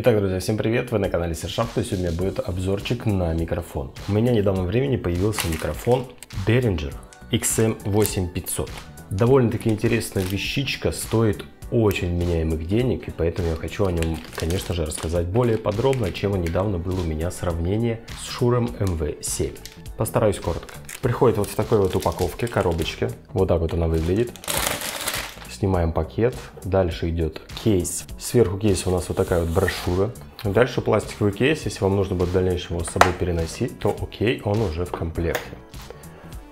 Итак, друзья, всем привет! Вы на канале Сершафт и сегодня будет обзорчик на микрофон. У меня в времени появился микрофон Behringer XM8500. Довольно-таки интересная вещичка, стоит очень меняемых денег, и поэтому я хочу о нем, конечно же, рассказать более подробно, чем недавно было у меня сравнение с Шуром MV7. Эм Постараюсь коротко. Приходит вот в такой вот упаковке, коробочке. Вот так вот она выглядит снимаем пакет, дальше идет кейс. Сверху кейса у нас вот такая вот брошюра. Дальше пластиковый кейс, если вам нужно будет в дальнейшем его с собой переносить, то окей, он уже в комплекте.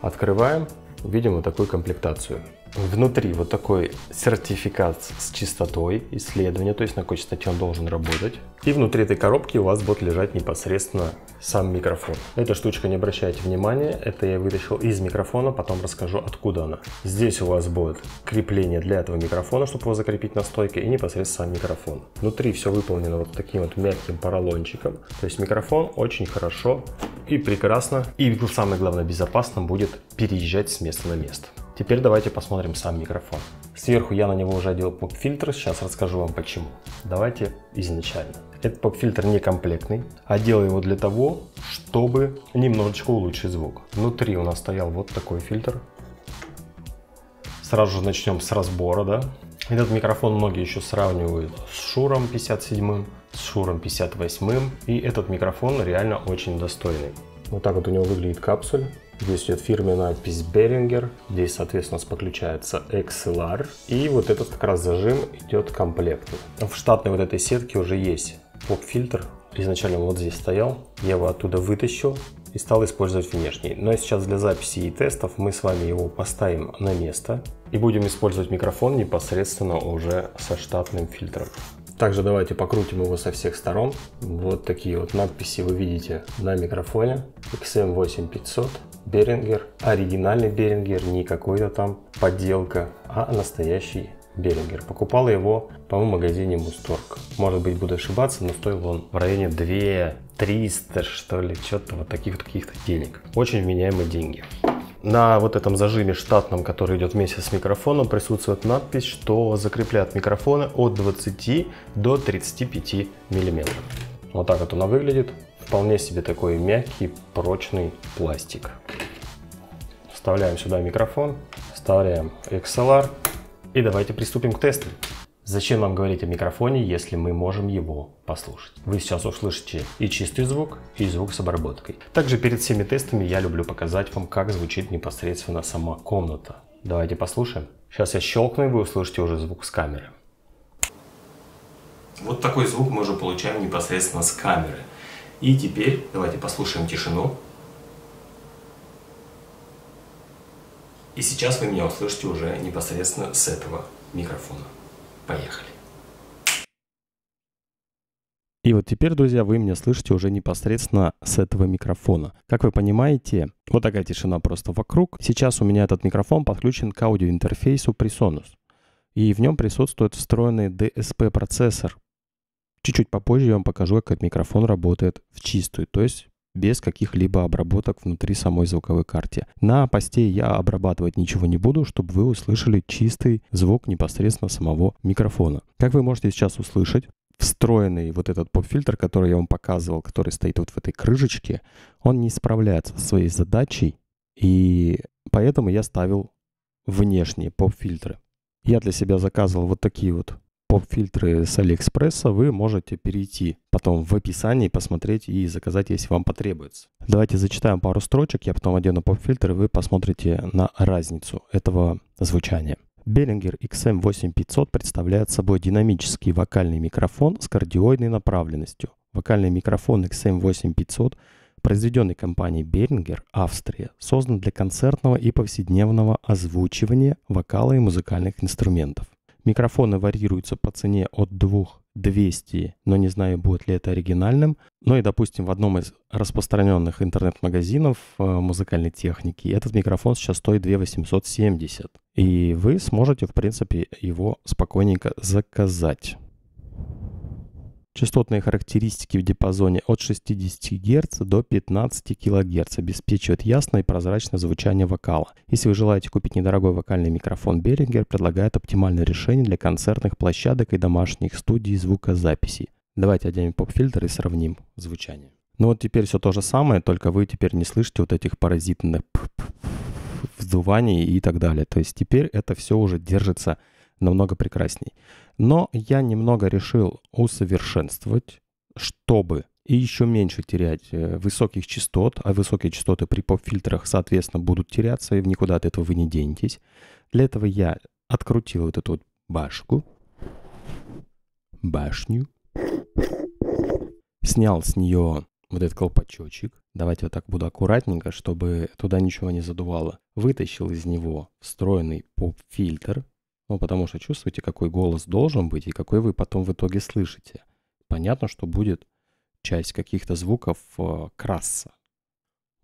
Открываем, видим вот такую комплектацию. Внутри вот такой сертификат с чистотой исследования, то есть на какой частоте он должен работать. И внутри этой коробки у вас будет лежать непосредственно сам микрофон. Эта штучка, не обращайте внимания, это я вытащил из микрофона, потом расскажу откуда она. Здесь у вас будет крепление для этого микрофона, чтобы его закрепить на стойке, и непосредственно сам микрофон. Внутри все выполнено вот таким вот мягким поролончиком, то есть микрофон очень хорошо и прекрасно, и самое главное безопасно будет переезжать с места на место. Теперь давайте посмотрим сам микрофон. Сверху я на него уже одел поп-фильтр, сейчас расскажу вам почему. Давайте изначально. Этот поп-фильтр не комплектный, одел а его для того, чтобы немножечко улучшить звук. Внутри у нас стоял вот такой фильтр. Сразу же начнем с разбора, да. Этот микрофон многие еще сравнивают с Шуром 57, с Шуром 58, и этот микрофон реально очень достойный. Вот так вот у него выглядит капсуль. Здесь идет фирменная надпись Behringer. Здесь, соответственно, у нас подключается XLR. И вот этот как раз зажим идет комплекту. В штатной вот этой сетке уже есть поп-фильтр. Изначально он вот здесь стоял. Я его оттуда вытащил и стал использовать внешний. Но сейчас для записи и тестов мы с вами его поставим на место и будем использовать микрофон непосредственно уже со штатным фильтром. Также давайте покрутим его со всех сторон. Вот такие вот надписи вы видите на микрофоне. XM8500, Берингер, оригинальный Берингер, не какой-то там подделка, а настоящий Берингер. Покупал его, по магазине Мусторг. Может быть, буду ошибаться, но стоил он в районе 2 300, что ли, что-то вот таких вот каких-то денег. Очень вменяемые деньги. На вот этом зажиме штатном, который идет вместе с микрофоном, присутствует надпись, что закреплят микрофоны от 20 до 35 мм. Вот так вот она выглядит. Вполне себе такой мягкий, прочный пластик. Вставляем сюда микрофон, вставляем XLR и давайте приступим к тесту. Зачем нам говорить о микрофоне, если мы можем его послушать? Вы сейчас услышите и чистый звук, и звук с обработкой. Также перед всеми тестами я люблю показать вам, как звучит непосредственно сама комната. Давайте послушаем. Сейчас я щелкну, и вы услышите уже звук с камеры. Вот такой звук мы уже получаем непосредственно с камеры. И теперь давайте послушаем тишину. И сейчас вы меня услышите уже непосредственно с этого микрофона. Поехали. И вот теперь, друзья, вы меня слышите уже непосредственно с этого микрофона. Как вы понимаете, вот такая тишина просто вокруг. Сейчас у меня этот микрофон подключен к аудиоинтерфейсу Presonus. И в нем присутствует встроенный DSP-процессор. Чуть-чуть попозже я вам покажу, как этот микрофон работает в чистую, то есть без каких-либо обработок внутри самой звуковой карты. На посте я обрабатывать ничего не буду, чтобы вы услышали чистый звук непосредственно самого микрофона. Как вы можете сейчас услышать, встроенный вот этот поп-фильтр, который я вам показывал, который стоит вот в этой крышечке, он не справляется со своей задачей, и поэтому я ставил внешние поп-фильтры. Я для себя заказывал вот такие вот топ-фильтры с Алиэкспресса, вы можете перейти потом в описании, посмотреть и заказать, если вам потребуется. Давайте зачитаем пару строчек, я потом одену поп-фильтр, и вы посмотрите на разницу этого звучания. Behringer XM8500 эм представляет собой динамический вокальный микрофон с кардиоидной направленностью. Вокальный микрофон XM8500 эм произведенный компанией Behringer, Австрия, создан для концертного и повседневного озвучивания вокала и музыкальных инструментов. Микрофоны варьируются по цене от 2200, но не знаю, будет ли это оригинальным. Ну и, допустим, в одном из распространенных интернет-магазинов э, музыкальной техники этот микрофон сейчас стоит 2870. И вы сможете, в принципе, его спокойненько заказать. Частотные характеристики в диапазоне от 60 Гц до 15 кГц обеспечивают ясное и прозрачное звучание вокала. Если вы желаете купить недорогой вокальный микрофон, Behringer предлагает оптимальное решение для концертных площадок и домашних студий звукозаписи. Давайте оденем поп-фильтр и сравним звучание. Ну вот теперь все то же самое, только вы теперь не слышите вот этих паразитных вздуваний и так далее. То есть теперь это все уже держится намного прекрасней. Но я немного решил усовершенствовать, чтобы и еще меньше терять э, высоких частот, а высокие частоты при поп-фильтрах, соответственно, будут теряться, и никуда от этого вы не денетесь. Для этого я открутил вот эту вот башку, башню, снял с нее вот этот колпачочек. Давайте вот так буду аккуратненько, чтобы туда ничего не задувало. Вытащил из него встроенный поп-фильтр, ну, потому что чувствуете, какой голос должен быть и какой вы потом в итоге слышите. Понятно, что будет часть каких-то звуков э, краса.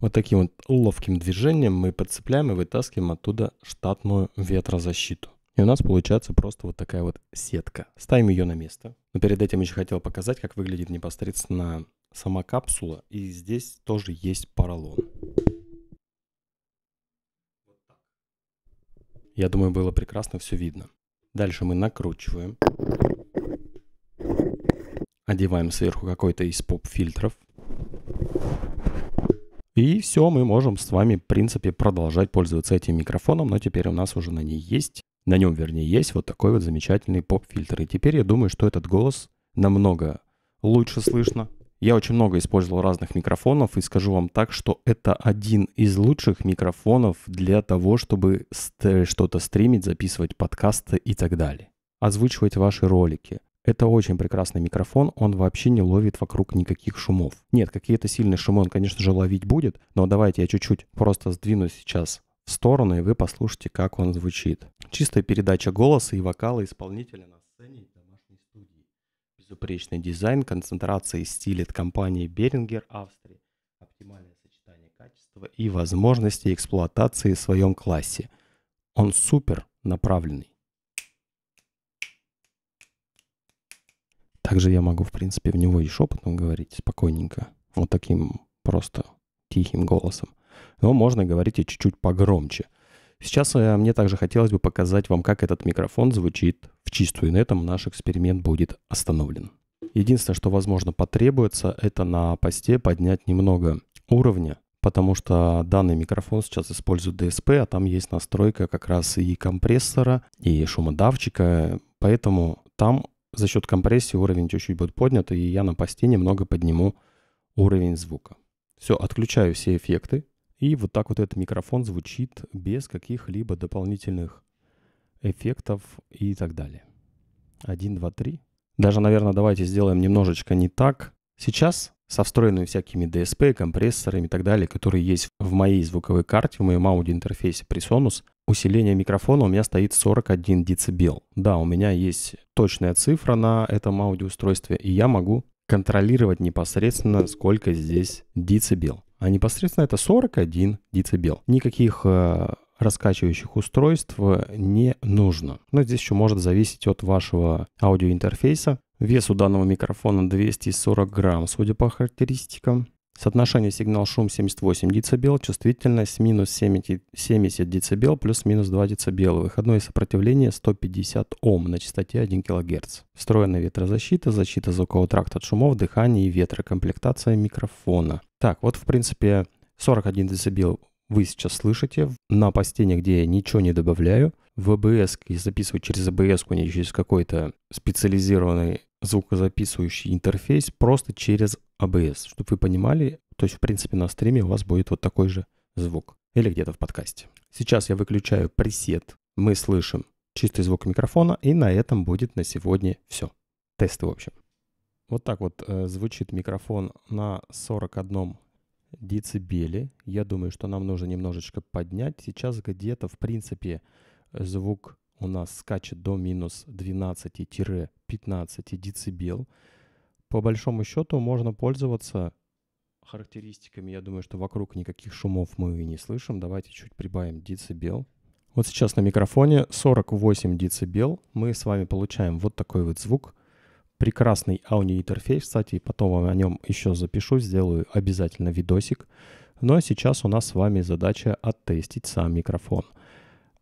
Вот таким вот ловким движением мы подцепляем и вытаскиваем оттуда штатную ветрозащиту. И у нас получается просто вот такая вот сетка. Ставим ее на место. Но перед этим еще хотел показать, как выглядит непосредственно сама капсула. И здесь тоже есть поролон. Я думаю, было прекрасно все видно. Дальше мы накручиваем. Одеваем сверху какой-то из поп-фильтров. И все, мы можем с вами, в принципе, продолжать пользоваться этим микрофоном, но теперь у нас уже на ней есть, на нем, вернее, есть вот такой вот замечательный поп-фильтр. И теперь я думаю, что этот голос намного лучше слышно, я очень много использовал разных микрофонов и скажу вам так, что это один из лучших микрофонов для того, чтобы что-то стримить, записывать подкасты и так далее. Озвучивать ваши ролики. Это очень прекрасный микрофон, он вообще не ловит вокруг никаких шумов. Нет, какие-то сильные шумы он, конечно же, ловить будет, но давайте я чуть-чуть просто сдвину сейчас в сторону, и вы послушайте, как он звучит. Чистая передача голоса и вокала исполнителя на сцене безупречный дизайн, концентрация и стиль от компании Берингер Австрии, оптимальное сочетание качества и возможности эксплуатации в своем классе. Он супер направленный. Также я могу, в принципе, в него и шепотом говорить спокойненько, вот таким просто тихим голосом. Но можно говорить и чуть-чуть погромче – Сейчас э, мне также хотелось бы показать вам, как этот микрофон звучит в чистую, и на этом наш эксперимент будет остановлен. Единственное, что возможно потребуется, это на посте поднять немного уровня, потому что данный микрофон сейчас использует DSP, а там есть настройка как раз и компрессора, и шумодавчика, поэтому там за счет компрессии уровень чуть-чуть будет поднят, и я на посте немного подниму уровень звука. Все, отключаю все эффекты, и вот так вот этот микрофон звучит без каких-либо дополнительных эффектов и так далее. 1, 2, 3. Даже, наверное, давайте сделаем немножечко не так. Сейчас со встроенными всякими DSP, компрессорами и так далее, которые есть в моей звуковой карте, в моем аудиоинтерфейсе Presonus. усиление микрофона у меня стоит 41 дБ. Да, у меня есть точная цифра на этом аудиоустройстве, и я могу контролировать непосредственно, сколько здесь децибел а непосредственно это 41 дБ. Никаких э, раскачивающих устройств э, не нужно. Но здесь еще может зависеть от вашего аудиоинтерфейса. Вес у данного микрофона 240 грамм, судя по характеристикам. Соотношение сигнал-шум 78 дБ, чувствительность минус 70 дБ плюс минус 2 дБ, выходное сопротивление 150 Ом на частоте 1 кГц. Встроенная ветрозащита, защита звукового тракта от шумов, дыхания и ветра, комплектация микрофона. Так, вот в принципе 41 дБ вы сейчас слышите на постине, где я ничего не добавляю. В ABS, и записывать через ABS, не через какой-то специализированный звукозаписывающий интерфейс, просто через ABS, чтобы вы понимали. То есть, в принципе, на стриме у вас будет вот такой же звук. Или где-то в подкасте. Сейчас я выключаю пресет. Мы слышим чистый звук микрофона. И на этом будет на сегодня все. Тесты, в общем. Вот так вот э, звучит микрофон на 41 децибеле. Я думаю, что нам нужно немножечко поднять. Сейчас где-то, в принципе, звук у нас скачет до минус 12-15 децибел. По большому счету можно пользоваться характеристиками. Я думаю, что вокруг никаких шумов мы и не слышим. Давайте чуть прибавим децибел. Вот сейчас на микрофоне 48 децибел. Мы с вами получаем вот такой вот звук – прекрасный аудиоинтерфейс, кстати, потом о нем еще запишу, сделаю обязательно видосик. Но ну, а сейчас у нас с вами задача оттестить сам микрофон.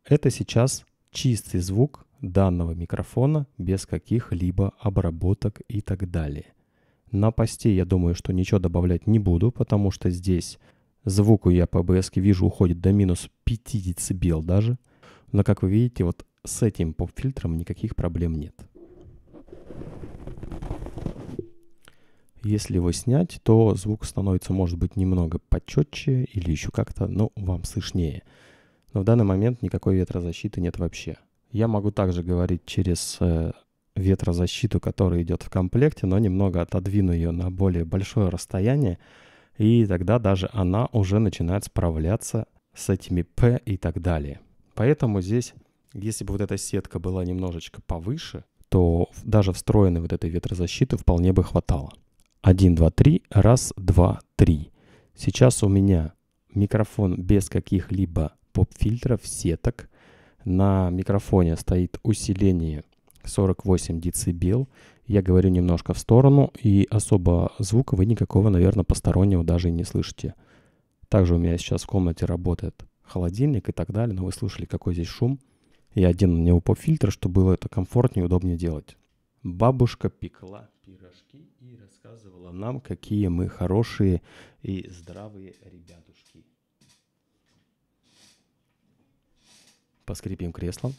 Это сейчас чистый звук данного микрофона без каких-либо обработок и так далее. На посте я думаю, что ничего добавлять не буду, потому что здесь звуку я по BS вижу уходит до минус 5 дБ даже. Но как вы видите, вот с этим поп-фильтром никаких проблем нет. Если его снять, то звук становится, может быть, немного почетче или еще как-то, но ну, вам слышнее. Но в данный момент никакой ветрозащиты нет вообще. Я могу также говорить через э, ветрозащиту, которая идет в комплекте, но немного отодвину ее на более большое расстояние, и тогда даже она уже начинает справляться с этими P и так далее. Поэтому здесь, если бы вот эта сетка была немножечко повыше, то даже встроенной вот этой ветрозащиты вполне бы хватало. 1, 2, 3. Раз, два, три. Сейчас у меня микрофон без каких-либо поп-фильтров, сеток. На микрофоне стоит усиление 48 дБ. Я говорю немножко в сторону, и особо звука вы никакого, наверное, постороннего даже и не слышите. Также у меня сейчас в комнате работает холодильник и так далее, но вы слышали, какой здесь шум. Я один на него поп-фильтр, чтобы было это комфортнее и удобнее делать. Бабушка пекла пирожки сказала нам, какие мы хорошие и здравые ребятушки. Поскрипим креслом.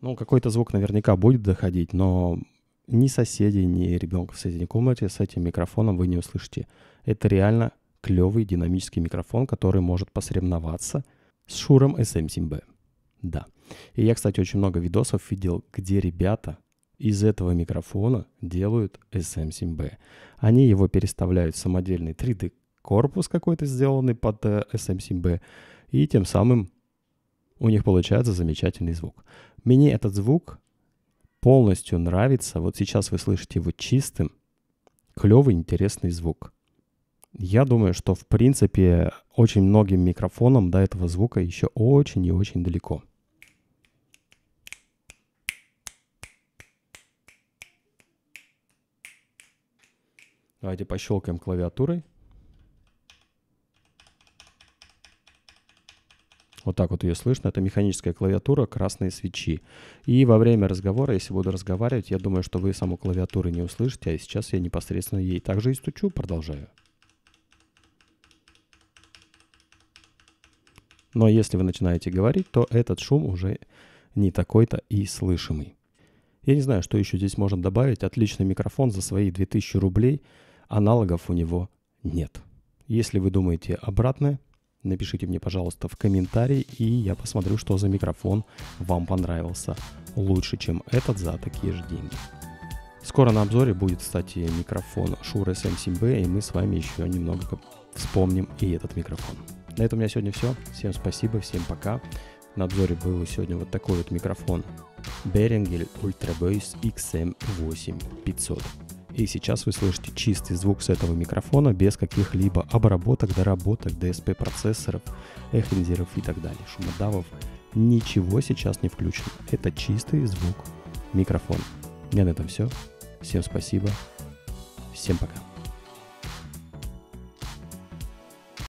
Ну, какой-то звук наверняка будет доходить, но ни соседи, ни ребенка в соседней комнате с этим микрофоном вы не услышите. Это реально клевый динамический микрофон, который может посоревноваться с Шуром SM7B. Да. И я, кстати, очень много видосов видел, где ребята из этого микрофона делают SM7B. Эм Они его переставляют в самодельный 3D корпус какой-то сделанный под SM7B, э, эм и тем самым у них получается замечательный звук. Мне этот звук полностью нравится. Вот сейчас вы слышите его чистым, клевый, интересный звук. Я думаю, что в принципе очень многим микрофонам до этого звука еще очень и очень далеко. Давайте пощелкаем клавиатурой. Вот так вот ее слышно. Это механическая клавиатура, красные свечи. И во время разговора, если буду разговаривать, я думаю, что вы саму клавиатуру не услышите, а сейчас я непосредственно ей также и стучу, продолжаю. Но если вы начинаете говорить, то этот шум уже не такой-то и слышимый. Я не знаю, что еще здесь можно добавить. Отличный микрофон за свои 2000 рублей – Аналогов у него нет. Если вы думаете обратное, напишите мне, пожалуйста, в комментарии, и я посмотрю, что за микрофон вам понравился лучше, чем этот за такие же деньги. Скоро на обзоре будет, кстати, микрофон Shure SM7B, и мы с вами еще немного вспомним и этот микрофон. На этом у меня сегодня все. Всем спасибо, всем пока. На обзоре был сегодня вот такой вот микрофон Behringer Ultra Bass XM8500. И сейчас вы слышите чистый звук с этого микрофона без каких-либо обработок, доработок, DSP процессоров, эхендеров и так далее, шумодавов. Ничего сейчас не включено. Это чистый звук микрофона. У меня на этом все. Всем спасибо. Всем пока.